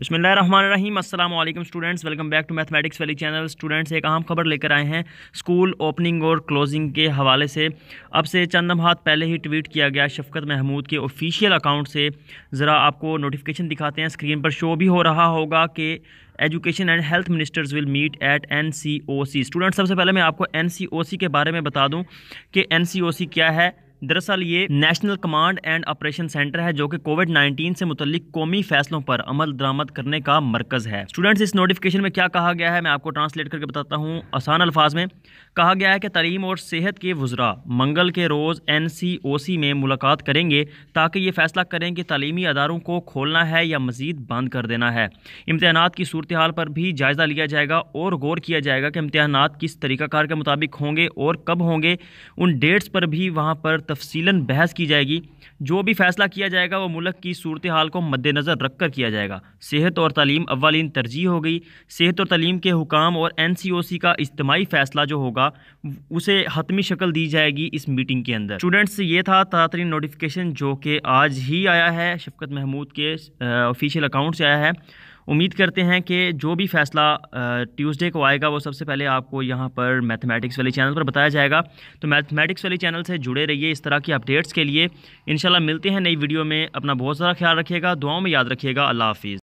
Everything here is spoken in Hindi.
बसमीम अल्लाम students welcome back to mathematics वाली चैनल स्टूडेंट्स एक अहम खबर लेकर आए हैं स्कूल ओपनिंग और क्लोजिंग के हवाले से अब से चंद हाथ पहले ही ट्वीट किया गया शफकत महमूद के ऑफिशियल अकाउंट से ज़रा आपको नोटिफिकेशन दिखाते हैं स्क्रीन पर शो भी हो रहा होगा कि education and health ministers will meet at N C O C students सबसे पहले मैं आपको एन सी ओ सी के बारे में बता दूँ कि एन सी ओ सी क्या है दरअसल ये national command and operation center है जो कि कोविड 19 से मुतलिक कौमी फैसलों पर अमल दरामद करने का मरकज है स्टूडेंट्स इस नोटिफिकेशन में क्या कहा गया है मैं आपको ट्रांसलेट करके बताता हूँ आसान अल्फाज में कहा गया है कि तलीम और सेहत के वज्रा मंगल के रोज़ एन सी ओ सी में मुलाकात करेंगे ताकि ये फैसला करें कि तलीमी अदारों को खोलना है या मज़ीद बंद कर देना है इम्तहान की सूरत हाल पर भी जायज़ा लिया जाएगा और गौर किया जाएगा कि इम्तहान किस तरीक़ाकार के मुताबिक होंगे और कब होंगे उन डेट्स पर भी वहाँ पर तफसीला बहस की जाएगी जो भी फैसला किया जाएगा वह मुल्क की सूरत हाल को मद्देनज़र रख कर किया जाएगा सेहत और तलीम अवालीन तरजीह हो गई सेहत और तलीम के हुकाम और एन सी ओ सी का इज्तमाही फ़ैसला जो होगा उसे हतमी शक्ल दी जाएगी इस मीटिंग के अंदर स्टूडेंट्स ये था तरीन नोटिफिकेशन जो कि आज ही आया है शफकत महमूद के ऑफिशियल अकाउंट से आया है उम्मीद करते हैं कि जो भी फैसला ट्यूसडे को आएगा वो सबसे पहले आपको यहाँ पर मैथमेटिक्स वाले चैनल पर बताया जाएगा तो मैथमेटिक्स वाले चैनल से जुड़े रहिए इस तरह की अपडेट्स के लिए इन मिलते हैं नई वीडियो में अपना बहुत सारा ख्याल रखिएगा दुआओं में याद रखिएगा अल्लाह हाफिज़